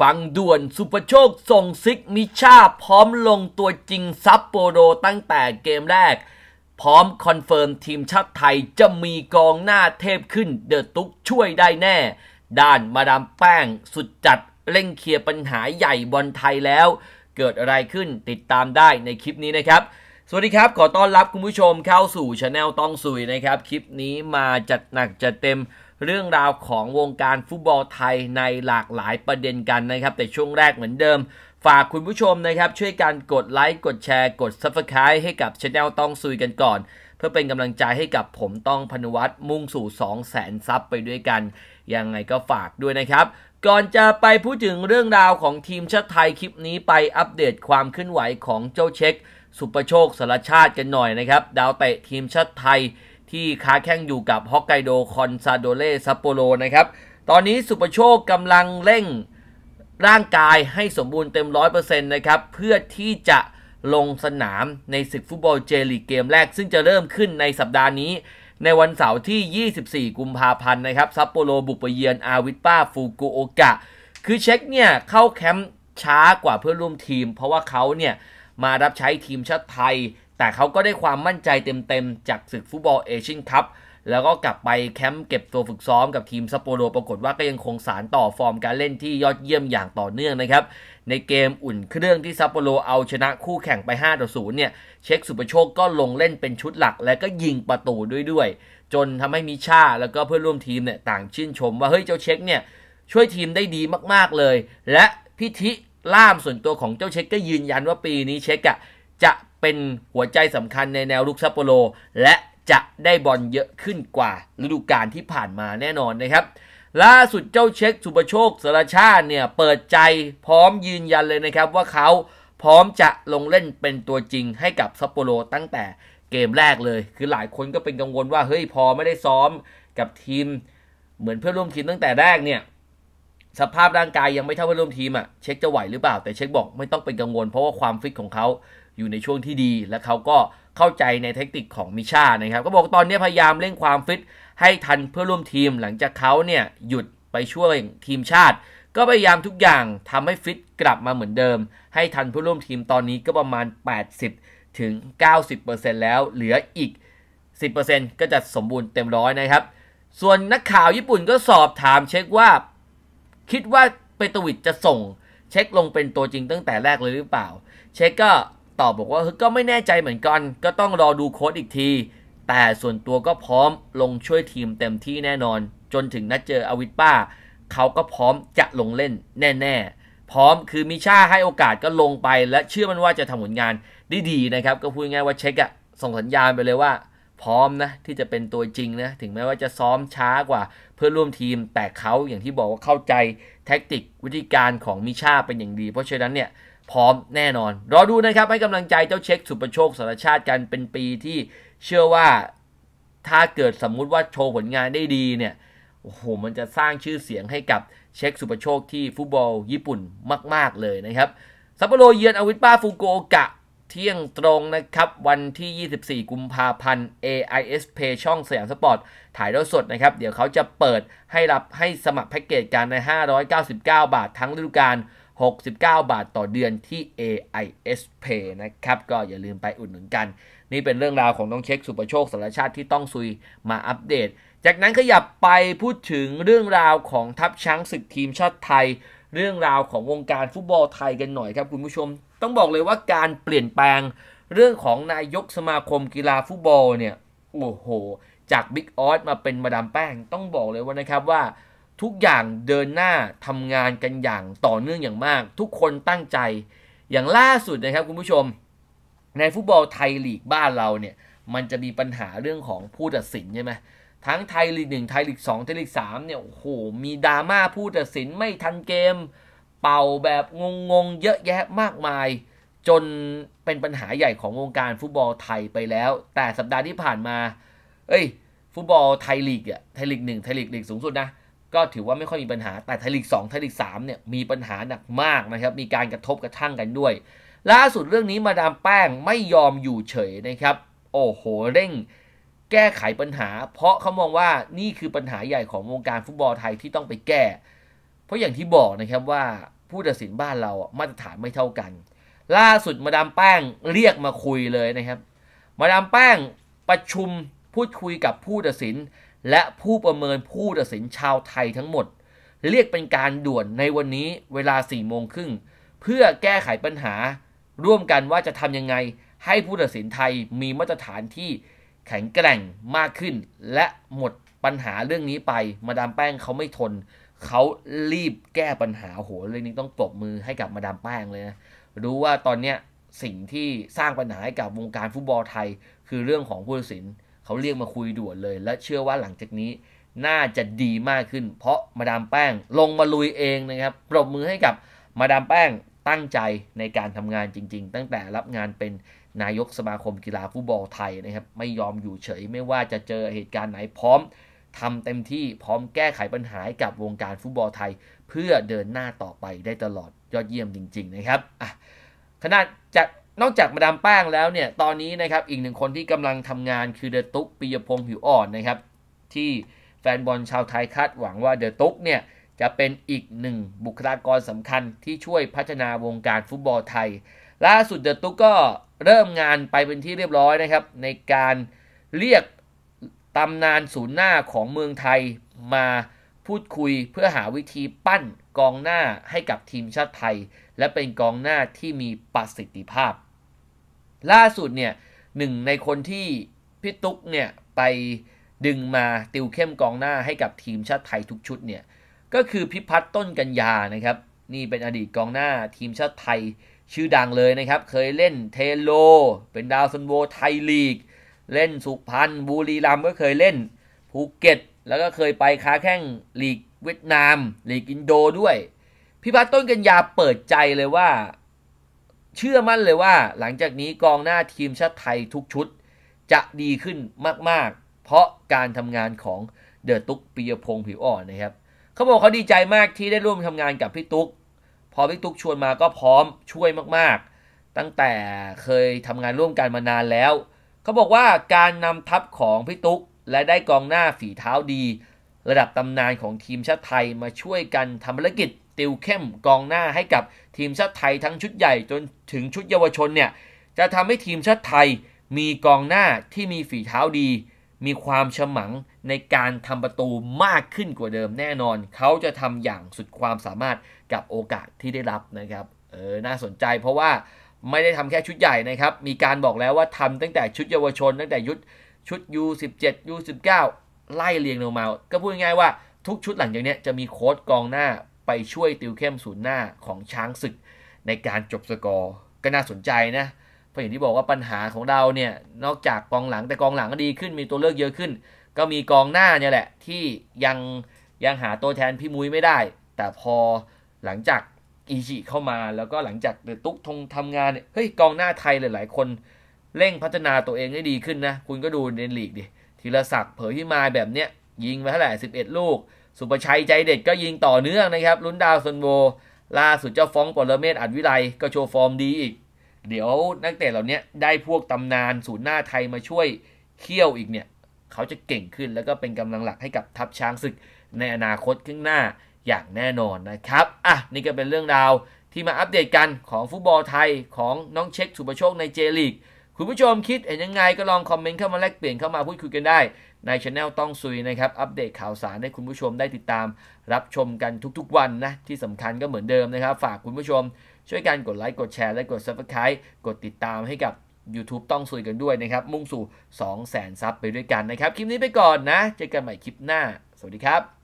ฟังด่วนสุปโชค ส่งซิกมิชาพร้อมลงตัวจริง ซัปโปโรตั้งแต่เกมแรก พร้อมคอนเฟิร์มทีมชาติไทยจะมีกองหน้าเทพขึ้นเดอะตุกช่วยได้แน่ ด้านมาดามแป้งสุดจัดเร่งเคลียร์ปัญหาใหญ่บอลไทยแล้ว เกิดอะไรขึ้นติดตามได้ในคลิปนี้นะครับ สวัสดีครับ ขอต้อนรับคุณผู้ชมเข้าสู่ชาแนลต้องสุยนะครับคลิปนี้มาจัดหนักจัดเต็มเรื่องราวของวงการฟุตบอลไทยในหลากหลายประเด็นกันนะครับ แต่ช่วงแรกเหมือนเดิม ฝากคุณผู้ชมนะครับ ช่วยกันกดไลค์กดแชร์กด s u b สไครต์ให้กับช anel ต้องซุยกันก่อน เพื่อเป็นกำลังใจให้กับผมต้องพนุวัตรมุ่งสู่ 2 0 0แสนซับไปด้วยกัน ยังไงก็ฝากด้วยนะครับ ก่อนจะไปพูดถึงเรื่องราวของทีมชาติไทยคลิปนี้ไปอัปเดตความเคลื่อนไหวของเจ้าเช็ค สุประโชค สารชาติกันหน่อยนะครับ ดาวเตะทีมชาติไทยที่ค้าแข่งอยู่กับฮอกไกโดคอนซาโดเลซัปโปโรนะครับ ตอนนี้สุปโชคกำลังเร่งร่างกายให้สมบูรณ์เต็ม 100%นะครับ เพื่อที่จะลงสนามในศึกฟุตบอลเจลีกเกมแรกซึ่งจะเริ่มขึ้นในสัปดาห์นี้ ในวันเสาร์ที่ 24 กุมภาพันธ์ นะครับซัปโปโรบุกไปเยือนอาวิป้าฟูกุโอกะ คือเช็คเนี่ยเข้าแคมป์ช้ากว่าเพื่อนร่วมทีม เพราะว่าเขาเนี่ยมารับใช้ทีมชาติไทยแต่เขาก็ได้ความมั่นใจเต็มๆ จากศึกฟุตบอลเอเชียนคัพ แล้วก็กลับไปแคมป์เก็บตัวฝึกซ้อมกับทีมซัปโปโรปรากฏว่าก็ยังคงสารต่อฟอร์มการเล่นที่ยอดเยี่ยมอย่างต่อเนื่องนะครับ ในเกมอุ่นเครื่องที่ซัปโปโรเอาชนะคู่แข่งไป5ต่อ0เนี่ย เช็คสุประโชคก็ลงเล่นเป็นชุดหลักและก็ยิงประตูด้วยด้วย จนทำให้มิชาแล้วก็เพื่อนร่วมทีมเนี่ยต่างชื่นชม ว่าเฮ้ยเจ้าเช็คเนี่ยช่วยทีมได้ดีมากๆ เลย และพิธิล่ามส่วนตัวของเจ้าเช็คก็ยืนยันว่าปีนี้เช็คอะจะเป็นหัวใจสำคัญในแนวลุกซัปโปโรและจะได้บอลเยอะขึ้นกว่าฤดูกาลที่ผ่านมาแน่นอนนะครับ ล่าสุดเจ้าเช็ค สุปโชคสารชาติเนี่ย เปิดใจพร้อมยืนยันเลยนะครับว่าเขาพร้อมจะลงเล่นเป็นตัวจริงให้กับซัปโปโรตั้งแต่เกมแรกเลย คือหลายคนก็เป็นกังวลว่า เฮ้ยพอไม่ได้ซ้อมกับทีมเหมือนเพื่อนร่วมทีมตั้งแต่แรกเนี่ยสภาพร่างกายยังไม่เท่าเพื่อนร่วมทีมอะ่ะเช็คจะไหวหรือเปล่าแต่เช็คบอกไม่ต้องเป็นกังวลเพราะว่าความฟิตของเขาอยู่ในช่วงที่ดี และเขาก็เข้าใจในเทคนิคของมิชานะครับก็บอกตอนนี้พยายามเร่งความฟิตให้ทันเพื่อร่วมทีมหลังจากเขาเนี่ยหยุดไปช่วยทีมชาติก็พยายามทุกอย่างทำให้ฟิตกลับมาเหมือนเดิมให้ทันเพื่อร่วมทีมตอนนี้ก็ประมาณ80ถึง90%แล้วเหลืออีก10%ก็จะสมบูรณ์เต็มร้อยนะครับ ส่วนนักข่าวญี่ปุ่นก็สอบถาม เช็คว่าคิดว่าเปตวิชจะส่งเช็คลงเป็นตัวจริงตั้งแต่แรกเลยหรือเปล่า เช็คก็ตอบบอกว่าก็ไม่แน่ใจเหมือนกันก็ต้องรอดูโค้ดอีกที แต่ส่วนตัวก็พร้อมลงช่วยทีมเต็มที่แน่นอน จนถึงนัดเจออวิทป้า เขาก็พร้อมจะลงเล่นแน่ ๆ พร้อมคือมิชาให้โอกาสก็ลงไป และเชื่อมันว่าจะทำผลงานได้ดีนะครับ ก็พูดง่ายว่าเช็คอะส่งสัญญาณไปเลยว่าพร้อมนะที่จะเป็นตัวจริงนะถึงแม้ว่าจะซ้อมช้ากว่าเพื่อร่วมทีมแต่เขาอย่างที่บอกว่าเข้าใจแท็กติกวิธีการของมิชาเป็นอย่างดีเพราะฉะนั้นเนี่ยพร้อมแน่นอนรอดูนะครับให้กำลังใจเจ้าเช็ค สุประโชค สารชาติกันเป็นปีที่เชื่อว่าถ้าเกิดสมมุติว่าโชว์ผลงานได้ดีเนี่ยโอ้โหมันจะสร้างชื่อเสียงให้กับเช็คสุประโชคที่ฟุตบอลญี่ปุ่นมาก ๆเลยนะครับซัปโปโร เยือนอวิทป้าฟูโกโอกะเที่ยงตรงนะครับ วันที่ 24 กุมภาพันธ์ AIS Pay ช่องสยามสปอร์ต ถ่ายทอดสดนะครับ เดี๋ยวเขาจะเปิดให้รับให้สมัครแพ็กเกจการใน 599 บาททั้งฤดูกาล 69 บาทต่อเดือนที่ AIS Pay นะครับ ก็อย่าลืมไปอุดหนุนกัน นี่เป็นเรื่องราวของน้องเช็คสุประโชคสารชาติที่ต้องซุยมาอัปเดต จากนั้นขยับไปพูดถึงเรื่องราวของทัพช้างศึกทีมชาติไทยเรื่องราวของวงการฟุตบอลไทยกันหน่อยครับ คุณผู้ชม ต้องบอกเลยว่าการเปลี่ยนแปลงเรื่องของนายกสมาคมกีฬาฟุตบอลเนี่ยโอ้โห จากบิ๊กออสมาเป็นมาดามแป้ง ต้องบอกเลยว่านะครับว่าทุกอย่างเดินหน้าทำงานกันอย่างต่อเนื่องอย่างมาก ทุกคนตั้งใจ อย่างล่าสุดนะครับคุณผู้ชม ในฟุตบอลไทยลีกบ้านเราเนี่ยมันจะมีปัญหาเรื่องของผู้ตัดสินใช่ไหมทั้งไทยลีกหนึ่งไทยลีกสองไทยลีกสามเนี่ยโอ้โห มีดราม่าผู้ตัดสินไม่ทันเกม เป่าแบบงงๆเยอะแยะมากมาย จนเป็นปัญหาใหญ่ของวงการฟุตบอลไทยไปแล้ว แต่สัปดาห์ที่ผ่านมาเอ้ย ฟุตบอลไทยลีกอ่ะไทยลีกหนึ่งไทยลีกลีกสูงสุดนะก็ถือว่าไม่ค่อยมีปัญหาแต่ไทยลีกสองไทยลีกสามเนี่ยมีปัญหาหนักมากนะครับมีการกระทบกระทั่งกันด้วย ล่าสุดเรื่องนี้มาดามแป้งไม่ยอมอยู่เฉยนะครับ โอ้โหเร่งแก้ไขปัญหา เพราะเขามองว่านี่คือปัญหาใหญ่ของวงการฟุตบอลไทยที่ต้องไปแก้ เพราะอย่างที่บอกนะครับว่าผู้ตัดสินบ้านเรามาตรฐานไม่เท่ากัน ล่าสุดมาดามแป้งเรียกมาคุยเลยนะครับ มาดามแป้งประชุม พูดคุยกับผู้ตัดสินและผู้ประเมินผู้ตัดสินชาวไทยทั้งหมด เรียกเป็นการด่วนในวันนี้เวลา4โมงครึ่งเพื่อแก้ไขปัญหาร่วมกันว่าจะทำยังไงให้ผู้ตัดสินไทยมีมาตรฐานที่แข็งแกร่งมากขึ้นและหมดปัญหาเรื่องนี้ไปมาดามแป้งเขาไม่ทนเขารีบแก้ปัญหาโหเรื่องนี้ต้องปรบมือให้กับมาดามแป้งเลยนะรู้ว่าตอนเนี้ยสิ่งที่สร้างปัญหาให้กับวงการฟุตบอลไทย คือเรื่องของผู้ตัดสินเขาเรียกมาคุยด่วนเลย และเชื่อว่าหลังจากนี้ น่าจะดีมากขึ้น เพราะมาดามแป้งลงมาลุยเองนะครับ ปรบมือให้กับมาดามแป้งตั้งใจในการทำงานจริง ๆ ตั้งแต่รับงานเป็นนายกสมาคมกีฬาฟุตบอลไทยนะครับ ไม่ยอมอยู่เฉยไม่ว่าจะเจอเหตุการณ์ไหนพร้อมทำเต็มที่พร้อมแก้ไขปัญหากับวงการฟุตบอลไทย เพื่อเดินหน้าต่อไปได้ตลอดยอดเยี่ยมจริงๆนะครับอ่ะขนาดจากนอกจากมาดามแป้งแล้วเนี่ย ตอนนี้นะครับอีกหนึ่งคนที่กำลังทำงานคือเดตุกปิยพงศ์หิวอ่อนนะครับ ที่แฟนบอลชาวไทยคาดหวังว่าเดตุกเนี่ยจะเป็นอีกหนึ่งบุคลากรสำคัญที่ช่วยพัฒนาวงการฟุตบอลไทยล่าสุดเดอะตุ๊กก็เริ่มงานไปเป็นที่เรียบร้อยนะครับ ในการเรียกตำนานศูนย์หน้าของเมืองไทยมาพูดคุยเพื่อหาวิธีปั้นกองหน้าให้กับทีมชาติไทย และเป็นกองหน้าที่มีประสิทธิภาพ ล่าสุดเนี่ยหนึ่งในคนที่พี่ตุ๊กเนี่ยไปดึงมาติวเข้มกองหน้าให้กับทีมชาติไทยทุกชุดเนี่ย ก็คือพิพัฒน์ต้นกัญญานะครับ นี่เป็นอดีตกองหน้าทีมชาติไทยชื่อดังเลยนะครับ เคยเล่นเทโล เป็นดาวซันโวไทยลีก เล่นสุพรรณบุรีรัมย์ก็เคยเล่นภูเก็ต แล้วก็เคยไปค้าแข่งลีกเวียดนาม ลีกอินโดด้วย พี่พัฒต้นกัญญาเปิดใจเลยว่าเชื่อมั่นเลยว่าหลังจากนี้กองหน้าทีมชาติไทยทุกชุด จะดีขึ้นมากๆ เพราะการทำงานของเดอะตุ๊กปียพงศ์ผิวอ่อนนะครับเขาบอกเขาดีใจมากที่ได้ร่วมทำงานกับพี่ตุ๊กพอพี่ตุ๊กชวนมาก็พร้อมช่วยมากๆ ตั้งแต่เคยทำงานร่วมกันมานานแล้ว เขาบอกว่าการนำทัพของพี่ตุ๊กและได้กองหน้าฝีเท้าดี ระดับตำนานของทีมชาติไทยมาช่วยกันทำภารกิจ ติวเข้มกองหน้าให้กับทีมชาติไทยทั้งชุดใหญ่จนถึงชุดเยาวชนเนี่ยจะทำให้ทีมชาติไทยมีกองหน้าที่มีฝีเท้าดี มีความฉมังในการทำประตูมากขึ้นกว่าเดิมแน่นอน เขาจะทำอย่างสุดความสามารถกับโอกาสที่ได้รับนะครับเออน่าสนใจเพราะว่าไม่ได้ทำแค่ชุดใหญ่นะครับ มีการบอกแล้วว่าทำตั้งแต่ชุดเยาวชน ตั้งแต่ยุดชุด U17 U19 ไล่เรียงลงมา ก็พูดง่ายว่า ทุกชุดหลังจากนี้จะมีโค้ดกองหน้าไปช่วยติวเข้มศูนย์หน้าของช้างศึกในการจบสกอร์ก็น่าสนใจนะเพราะอย่างที่บอกว่าปัญหาของเราเนี่ยนอกจากกองหลังแต่กองหลังก็ดี ขึ้นมีตัวเลือกเยอะขึ้นก็มีกองหน้าเนี่ยแหละ ที่ยังยังหาตัวแทนพี่มุ้ยไม่ได้ แต่พอหลังจากอิชิเข้ามาแล้วก็หลังจากเดตุ๊กทงทำงานเนี่ยเฮ้ยกองหน้าไทยหลายๆ คน เร่งพัฒนาตัวเองให้ดีขึ้นนะ คุณก็ดูในลีกดิธีรศักดิ์เผยที่มาแบบเนี้ยยิงไปเท่าไหร่11 ลูก สุประชัยใจเด็ดก็ยิงต่อเนื่องนะครับลุ้นดาวซันโบล่าสุดเจ้าฟ้องปอลเมตอัดวิไลก็โชว์ฟอร์มดีอีก เดี๋ยวนักเตะเหล่านี้ได้พวกตำนานศูนย์หน้าไทยมาช่วยเคี่ยวอีกเนี่ยเขาจะเก่งขึ้นแล้วก็เป็นกำลังหลักให้กับทัพช้างศึกในอนาคตข้างหน้าอย่างแน่นอนนะครับ อ่ะ นี่ก็เป็นเรื่องราวที่มาอัปเดตกันของฟุตบอลไทย ของน้องเช็ค สุประโชคในเจลีก คุณผู้ชมคิดเห็นยังไงก็ลอง คอมเมนต์เข้ามาแลกเปลี่ยนเข้ามาพูดคุยกันได้ ในช anel ต้องซุยนะครับ อัปเดตข่าวสารให้คุณผู้ชมได้ติดตาม รับชมกันทุกๆ วันนะที่สำคัญก็เหมือนเดิมนะครับ ฝากคุณผู้ชม ช่วยกันกดไลค์กดแชร์และกดซับสไคร b e กดติดตามให้กับ YouTube ต้องสวยกันด้วยนะครับ มุ่งสู่ 2 0 0 0 0 0 ซับไปด้วยกันนะครับ คลิปนี้ไปก่อนนะเจอกันใหม่คลิปหน้าสวัสดีครับ